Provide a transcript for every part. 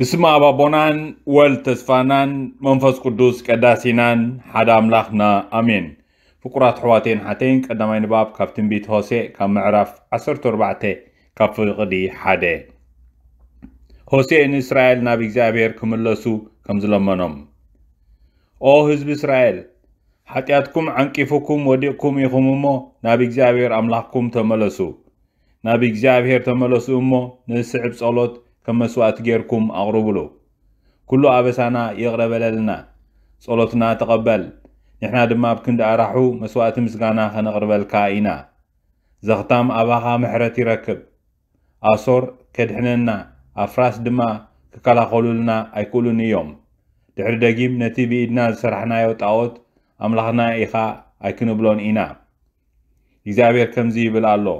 ብስም ኣብ ኣቦናን ወልድ ተስፋናን መንፈስ ቅዱስ ቀዳሲናን ሓደ ኣምላኽና ኣሜን ፍቁራት ኣሕዋተይን ሓተይን ቀዳማይ ንባብ ካብ ትንቢት ሆሴ ካብ ምዕራፍ 14 ካብ ፍቕዲ ሓደ ሆሴ ንእስራኤል ናብ እግዚኣብሔር ክምለሱ ከም ዝለመኖም ኦ ህዝቢ እስራኤል ሓጢኣትኩም ዓንቂፉኩም ወዲቕኩም ኢኹም እሞ ናብ እግዚኣብሔር ኣምላኽኩም ተመለሱ ናብ እግዚኣብሔር ተመለሱ እሞ ንስሕብ ጸሎት كما سوات جيركم أغربلو كلو أبسانا يغرب للنا صلوتنا تقبل نحنا دما بكند أرحو مسوات مسغانا خنغرب الكائنا زغتام أباها محرتي ركب أصور كدحننا أفراس دما ككلا قولولنا أي يوم دحر دقيم نتي بإدنا سرحنا يوتاوت أملاحنا إخا أي كنبلون إنا إذا بيركم بالالو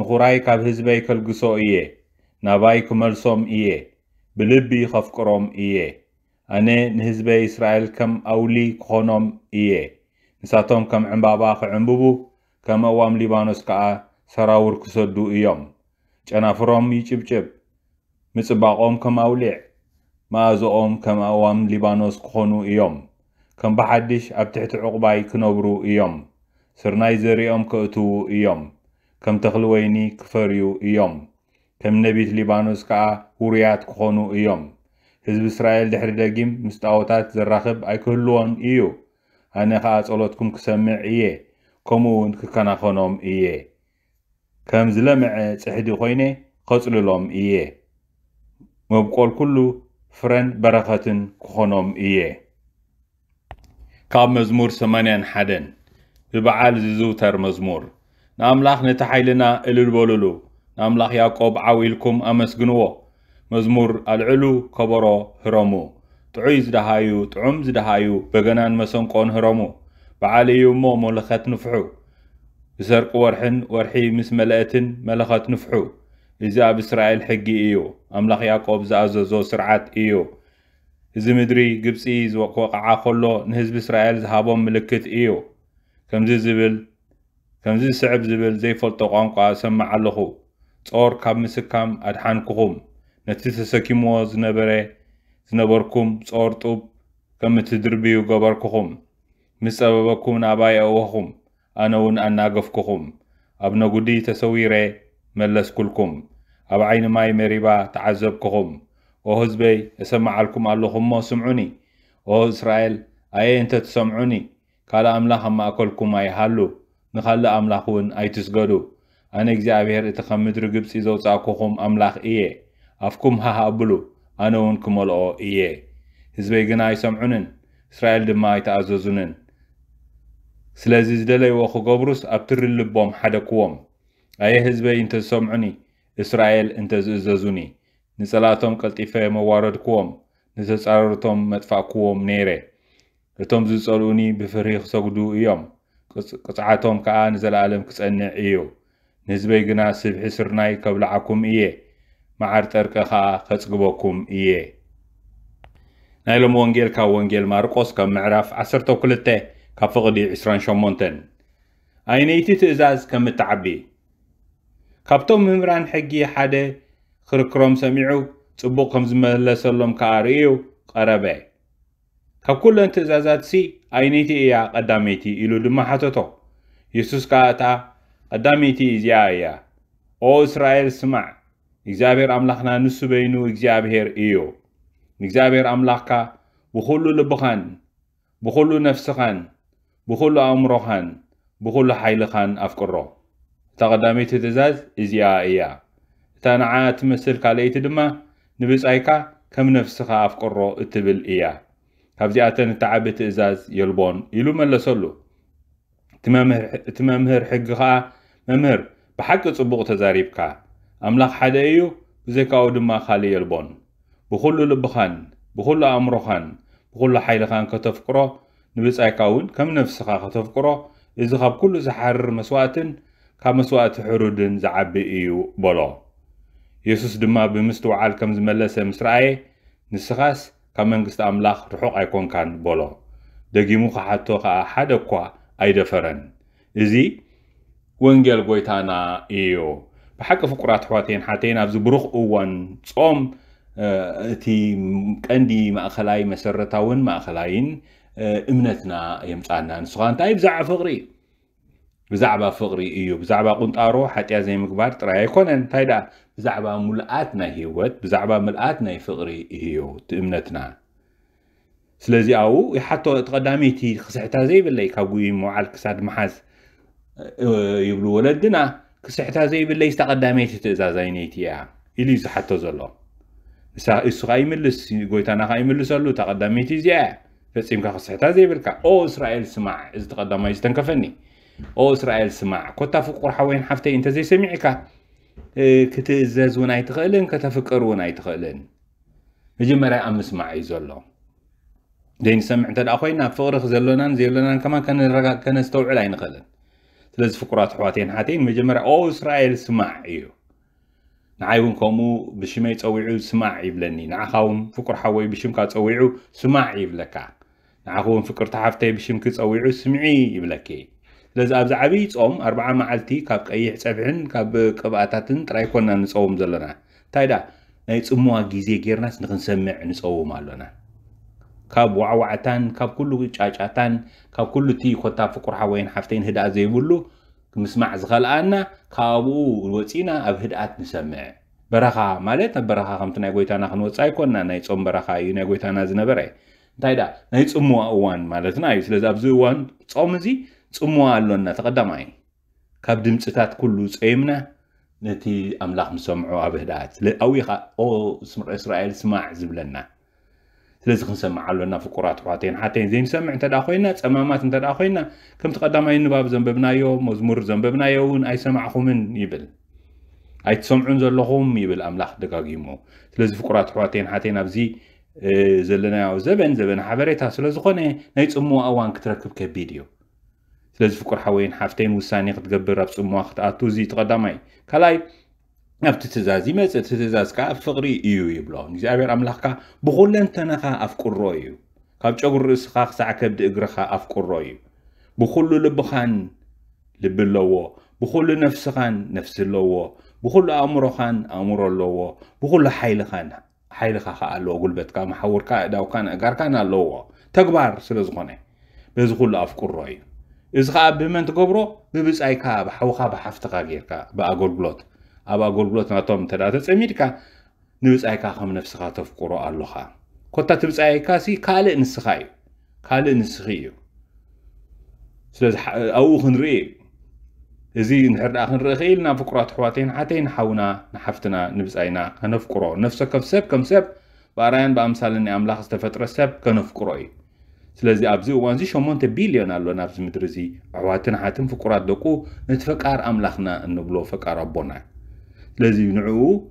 الله كاب هزبي كالقصو نباي كمرسوم إيه بلبي خفكروم إيه أنا نهزب إسرائيل كم أولي كونوم إيه نساتهم كم عمبابا خعمبوبو كم أوام ليبانوس كعا سراور كسدو إيوم جنافروم يجب جب مصباقوم كم أوليع ما أزوهم كم أوام ليبانوس كونو إيوم كم بحدش أبتحت عقباي كنوبرو إيوم سرناي زريهم كأتوو إيوم كم تخلويني كفريو إيوم كم نبيت ليبانوس كا وريات كونو إيوم ህዝቢ እስራኤል ድሕሪ ደጊም ምስ ጣዖታት ዝራኽብ ኣይክህልዎን እዩ ኣነ ከዓ ጸሎትኩም ክሰምዕ እየ ከምኡ እውን ክከናኸኖም እየ ከም ዝለምዐ ጽሕዲ ኮይነ ከጽልሎም እየ መብቆል ኩሉ ፍረን በረኸትን ክኾኖም እየ ካብ መዝሙር 81 ብበዓል ዝዝውተር መዝሙር ንኣምላኽ ነቲ ሓይልና እልል በሉሉ ኣምላኽ ያዕቆብ ዓው ኢልኩም ኣመስግንዎ መዝሙር ኣልዕሉ ከበሮ ህረሙ ጥዑይ ዝደሃዩ ጥዑም ዝደሃዩ በገናን መሰንቆን ህረሙ በዓል እዩ እሞ መለኸት ንፍሑ ብሰርቂ ወርሕን ወርሒ ምስ መላእትን መለኸት ንፍሑ እዚ ኣብ እስራኤል ሕጊ እዩ ኣምላኽ ያዕቆብ ዝኣዘዞ ስርዓት እዩ እዚ ምድሪ ግብፂ ዝወቕዓ ከሎ ንህዝቢ እስራኤል ዝሃቦም ምልክት እዩ ከምዚ ዝብል ከምዚ ስዕብ ዝብል ዘይፈልጦ ቋንቋ ሰማዕ ኣለኹ ጦር ካብ ምስካም ኣድሓንክኹም ነቲ ተሰኪምዎ ዝነበረ ዝነበርኩም ጾር ጡብ ከም እትድርብዩ ገበርክኹም ምስ ፀበበኩም ናባይ ኣወኹም ኣነ እውን ኣናገፍክኹም ኣብ ነጉዲ ተሰዊረ መለስኩልኩም ኣብ ዓይኒ ማይ መሪባ ተዓዘብክኹም ኦ ህዝበይ እሰማዓልኩም ኣለኹም እሞ ስምዑኒ ኦ እስራኤል ኣየ እንተ ትሰምዑኒ ካልእ ኣምላኽ ኣማእከልኩም ኣይሃሉ ንኻልእ ኣምላኽ እውን ኣይትስገዱ ኣነ እግዚኣብሔር እቲ ኸም ምድሪ ግብፂ ዘውፃእኩኹም ኣምላኽ እየ ኣፍኩም ሃሃ ኣብሉ ኣነ እውን ክመልኦ እየ ህዝበይ ግና ኣይሰምዑንን እስራኤል ድማ ኣይተኣዘዙንን ስለዚ ዝደለይዎ ክገብሩስ ኣብ ትሪ ልቦም ሓደክዎም ኣየ ህዝበይ እንተ ዝሰምዑኒ እስራኤል እንተ ዝእዘዙኒ ንጸላቶም ቀልጢፈ መዋረድክዎም ንተጻረርቶም መጥፋእክዎም ነይረ እቶም ዝጸልኡኒ ብፍርሂ ክሰግዱ እዮም ቅጽዓቶም ከዓ ንዘለኣለም ክጸንዕ እዩ نزبي جنا سبح سرناي كبلعكم إيه معرتر كخا خصقبكم إيه نايلم وانجيل كا وانجيل ماركوس كم معرف عصر توكلته كفقدي عسران شمونتن أينيتي تزاز كم تعبي كابتو ممران حقي حدا خركروم سمعو تبوكم زملا سلم كاريو قربه كاب كل انتزازات سي أينيتي إيا قداميتي إلو دمحاتو يسوس كاتا ኣዳሜይቲ እዚኣ እያ ኦ እስራኤል ስማዕ እግዚኣብሔር ኣምላኽና ንሱ በይኑ እግዚኣብሔር እዩ ንእግዚኣብሔር ኣምላኽካ ብኹሉ ልብኻን ብኹሉ ነፍስኻን ብኹሉ ኣእምሮኻን ብኹሉ ሓይልኻን ኣፍቅሮ እታ ቀዳመይቲ ትእዛዝ እዚኣ እያ እታ ንዓ እትመስል ካልአይቲ ድማ ንብጻይካ ከም ነፍስኻ ኣፍቅሮ እትብል እያ ካብዚኣተን እቲ ዓቢ ትእዛዝ የልቦን ኢሉ መለሰሉ እቲ መምህር ሕጊ ከዓ እምር ብሓቂ ጽቡቕ ተዛሪብካ ኣምላኽ ሓደ እዩ ብዘይካኡ ድማ ኻልእ የልቦን ብዅሉ ልብኻን ብዅሉ ኣእምሮኻን ብዅሉ ሓይልኻን ከተፍቅሮ ንብጻይካ እውን ከም ነፍስኻ ከተፍቅሮ እዚ ካብ ኩሉ ዝሓርር መስዋእትን ካብ መስዋእቲ ሕሩድን ዝዓቢ እዩ በሎ የሱስ ድማ ብምስትውዓል ከም ዝመለሰ ምስ ረኣየ ንስኻስ ካብ መንግስቲ ኣምላኽ ርሑቕ ኣይኮንካን በሎ ደጊሙ ክሓቶ ከዓ ሓደ እኳ ኣይደፈረን እዚ ونجل غويتانا إيو بحق فقرات حواتين حاتين أبز بروخ أوان صوم تي كندي ما أخلاي مسرتاون ما أخلاين إمنتنا يمتعنا نسخان تاي بزع فقري بزع فقري إيو بزع قنت أرو زي مكبار ترى يكون تاي دا بزع ملقاتنا هيوت بزع ملقاتنا فقري إيو تإمنتنا سلازي أو يحطوا تقدامي تي خسعتها زي بالله كابوي معالك ساد محاز يبلو ولدنا كسحتها زي بالله يستقدامي تتزاز عينيتي يا إلي زحتو زلو سا إسو غاي ملس قويتانا غاي ملس اللو تقدامي تزيا فسيمك خصحتها زي بالك أو إسرائيل سمع إز تقدام يستنكفني أو إسرائيل سمع كنت أفكر حوين حفتي إنت زي سمعك كتزاز وناي تغلن كتفكر وناي تغلن مجمرا أم سمع إزولو دين سمع تد أخوين فقر خزلونان زيولونان كما كان الرقاق كان استوعي لاين غلن ስለዚ ፍቁራት ኣሕዋተይን ሓተይን መጀመርያ ኦ እስራኤል ስማዕ እዩ ንዓይ እውን ከምኡ ብሽመይ ፀዊዑ ስማዕ ይብለኒ ንዓኻ እውን ፍቁር ሓወይ ብሽምካ ፀዊዑ ስማዕ ይብለካ ንዓኹ እውን ፍቅርቲ ሓፍተይ ብሽምኪ ፀዊዑ ስምዒ ይብለኪ ስለዚ ኣብዚ ዓብይ ፆም ኣርበዓ መዓልቲ ካብ ቀይሕ ፀብሕን ካብ ቅብኣታትን ጥራይ ኮና ንፀውም ዘለና እንታይ ዳ ናይ ፅሙዋ ግዜ ጌርናስ ንክንሰምዕ ንፀውም ኣሎና ካብ ዋዕዋዕታን ካብ ኩሉ ጫጫታን ካብ ኩሉ እቲ ኮታ ፍቁርሓ ወይን ሓፍተይን ህድኣ ዘይብሉ ምስማዕ ዝኸልኣና ካብኡ ወፂና ኣብ ህድኣት ንሰምዕ በረኻ ማለት ኣብ በረኻ ከምቲ ናይ ጎይታና ክንወፅእ ኣይኮንና ናይ ፆም በረኻ እዩ ናይ ጎይታና ዝነበረ እንታይ ዳ ናይ ፅሙዋ እዋን ማለትና እዩ ስለዚ ኣብዚ እዋን ፆም እዚ ፅሙዋ ኣሎና ተቐዳማይ ካብ ድምፅታት ኩሉ ፀይምና ነቲ ኣምላኽ ንሰምዖ ኣብ ህድኣት ኣብኡ ከዓ ኦ እስራኤል ስማዕ ዝብለና سلازي كنسمع على في قرات واتين حتين زين سمع انت داخلنا تمامات انت داخلنا كم تقدم اي نباب زنببنا يو مزمور زنببنا يون اي سمع من يبل اي تسمعون زل لهم يبل املاح دقاقيمو سلازي في قرات واتين حتين ابزي زلنا او زبن زبن حبريتا سلازي خوني نايت امو اوان كتركب كبيديو سلازي في قرحوين حافتين وساني قد قبر ابس امو اخت اتوزي تقدم اي كلاي نبت تزازي مز تزاز كاف فقري إيو يبلون زابير أملاك بقولن تناخ أفكر رأيو كاب تجور سخ سعكب دقرخ أفكر رأيو بقول لبخان لبلوه بقول نفسخان نفس اللوه بقول أمرخان أمر اللوه بقول حيلخان حيلخ خا اللوه قول بتكام حور كا داو كان قار كان اللوه تكبر سلزقني بس قول أفكر رأيو إذا خاب بمن تكبره ببس أي كاب حو خاب غير كا بأقول بلوت أبا غرغلوت ناتوم تلاتة سميركا نبس أيكا خم نفسها تفكرو ألوها كتا تبس أيكا سي كالي نسخاي كالي نسخي سلاز أو خنري إزي نحرد أخن رخيلنا فكرات حواتين حتين حونا نحفتنا نبس أينا نفكرو نفسه كم سب كم سب بارين بامثال إني أملاخ استفترة سب كنفكروي سلازي أبزي وانزي شمون تبيليون ألو نفس مدرزي عواتين حاتين فكرات دوكو نتفكر أملاخنا نبلو فكر ربونا لازم نعو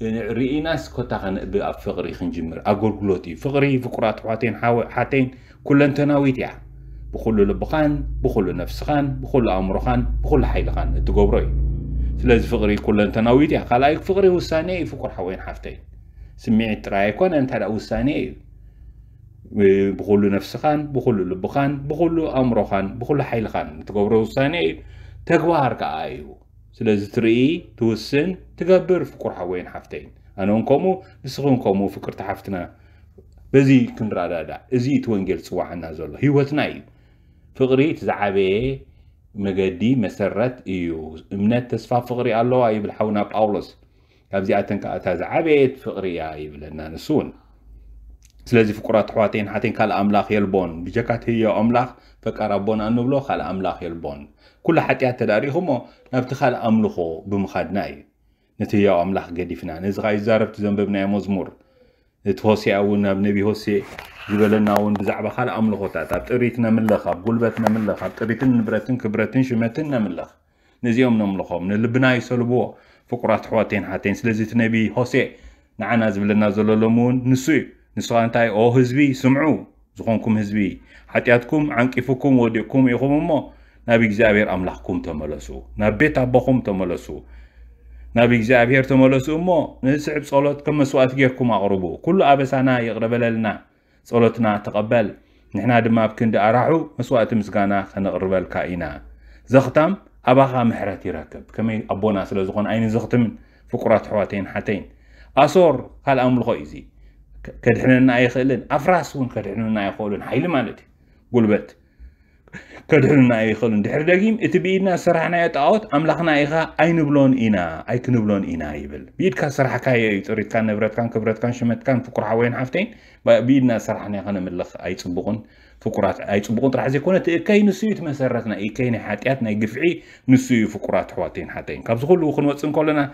يعني رئينا سكوتا غن بفقري خنجمر أقول قلتي فقري فقرات حاتين حاو حاتين كل أنت ناويت يا بخل لبخان بخل نفس خان بخل أمر خان بخل حيل خان تقبري لازم فقري كل أنت ناويت يا خلاك فقري وساني فقر حوين حافتين سمعت رأيك وأنا أنت على وساني بخل نفس خان بخل لبخان بخل أمر خان بخل حيل خان تقبري وساني تقوارك أيوه سلازي تري توسن تقبر فكر حوين حافتين انا انكمو نسخون كومو فكر تحافتنا بزي كن رادا دا ازي توانجل سواحنا زولا هيوتنا ايو فقري تزعبي مجدي مسرت ايو امنات تسفا فقري الله ايو بالحونا باولوس كابزي اتنك اتازعبي فقري ايو لنا نسون سلازي فقرات حواتين حاتين كال أملاخ يلبون بجكات هي أملاخ بون أنو بلو خال أملاخ يلبون كل حتي تداري همو نبتخال أملخو بمخادناي نتي أملاخ قديفنا نزغاي زارب تزنببنا مزمور نتوسي أونا ونبني هوسي جبلنا أون بزعب خال أملخو تاتا بتقريتنا ملخا بقلبتنا ملخا بتقريتن نبرتن كبرتن شمتن ملخ نزيوم نملخو من البناي سلبو فقرات حواتين حاتين سلازي تنبي هوسي نعنا زبلنا زلالومون نسوي ንስኻ እንታይ ኦ ህዝቢ ስምዑ ዝኾንኩም ህዝቢ ሓጢኣትኩም ዓንቂፉኩም ወዲቕኩም ኢኹም እሞ ናብ እግዚኣብሔር ኣምላኽኩም ተመለሱ ናብ ቤት ኣቦኹም ተመለሱ ናብ እግዚኣብሔር ተመለሱ እሞ ንስዕብ ጸሎት ከም መስዋእት ጌርኩም ኣቕርቡ ኩሉ ኣበሳና ይቕረበለልና ጸሎትና ተቐበል ንሕና ድማ ኣብ ክንዲ ኣራሑ መስዋእቲ ምስጋና ከነቕርበልካ ኢና ዘኽታም ኣባኻ ምሕረት ይረክብ ከመይ ኣቦና ስለ ዝኾነ ዓይኒ ዘኽትምን ፍቁራት ኣሕዋተይን ሓተይን ኣሶር ካልእ ኣምልኾ እዩ كدحننا يخلن افراس وين كدحننا يخلن حيل مالتي قلبت كدحننا يخلن دحر دقيم اتبيدنا سرحنا يتعوت املاقنا ايخا اي نبلون اينا اي كنبلون اينا يبل بيد كان سرح كاي تريد كان نبرت كان كبرت كان شمت كان فكرها وين حفتين بيدنا سرحنا يخلن ملخ اي تصبقون فكرات اي تصبقون راح زيكونا تيكاي نسيت مسرتنا اي كاين حاتياتنا يقفعي نسيو فكرات حواتين حاتين كابز كلو خنوات سنكولنا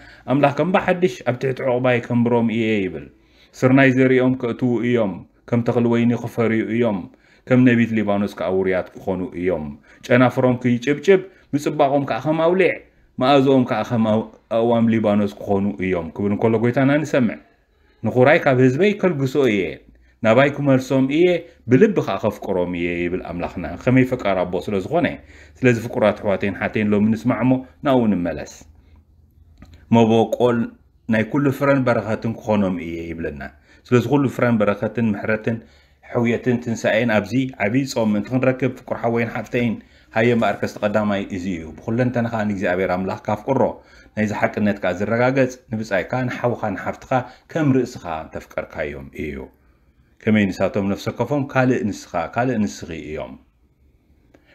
كم بحدش ابتعت عقباي كم بروم اي يبل ስርናይ ዘርኦም ክእትዉ እዮም ከም ተኽሊ ወይኒ ክፈርዩ እዮም ከም ነቢት ሊባኖስ ከዓ ውርያት ክኾኑ እዮም ጨናፍሮም ክይጭብጭብ ምፅባቆም ከዓ ከም ኣውሊዕ መኣዝኦም ከዓ ከም ኣእዋም ሊባኖስ ክኾኑ እዮም ክብል እንከሎ ጎይታና ንሰምዕ ንኹራይ ካብ ህዝበይ ከልግሶ እየ ናባይ ክመልሶም እየ ብልቢ ከዓ ከፍቅሮም እየ ይብል ኣምላኽና ከመይ ፈቃር ኣቦ ስለ ዝኾነ ስለዚ ፍቁራት ኣሕዋተይን ሓተይን ሎሚ ንስማዕ እሞ ናብኡ ንመለስ መቦቆል ناي كل فران برغاتن خونوم إيه يبلنا سلوز كل فران برغاتن محرتن حويتن تنسائين أبزي عبي صوم من تنركب فكر حوين حفتين هاي مركز تقدام أي إزيو بخلن تنخان إزي أبي راملاح كافكرو ناي زحاك النت كازر رقاقز نفس أي كان حوخان حفتخا كم رئسخا تفكر كايوم إيو كمين ساتوم نفسكفهم كالي انسخا كالي انسخي إيوم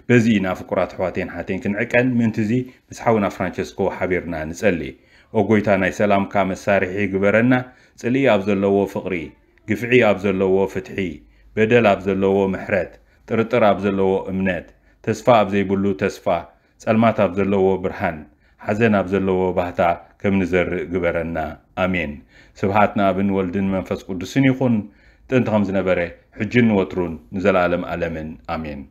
بزينا فكرات حواتين حاتين كنعكن من تزي بس حونا فرانشيسكو حبيرنا نسألي أقويتا ناي سلام كام سارحي قبرنا تلي أبزلوه فقري قفعي أبزلوه فتحي بدل أبزلوه محرات ጥርጥር ኣብ ዘለዎ እምነት ተስፋ ኣብ ዘይብሉ ተስፋ ጸልማት ኣብ ዘለዎ ብርሃን ሓዘን ኣብ ዘለዎ ባህታ ከም ንዘርእ ግበረና ኣሜን ስብሓት ንኣብን ወልድን መንፈስ ቅዱስን ይኹን ጥንቲ ከም ዝነበረ ሕጅን ወትሩን ንዘለኣለም ኣለምን ኣሜን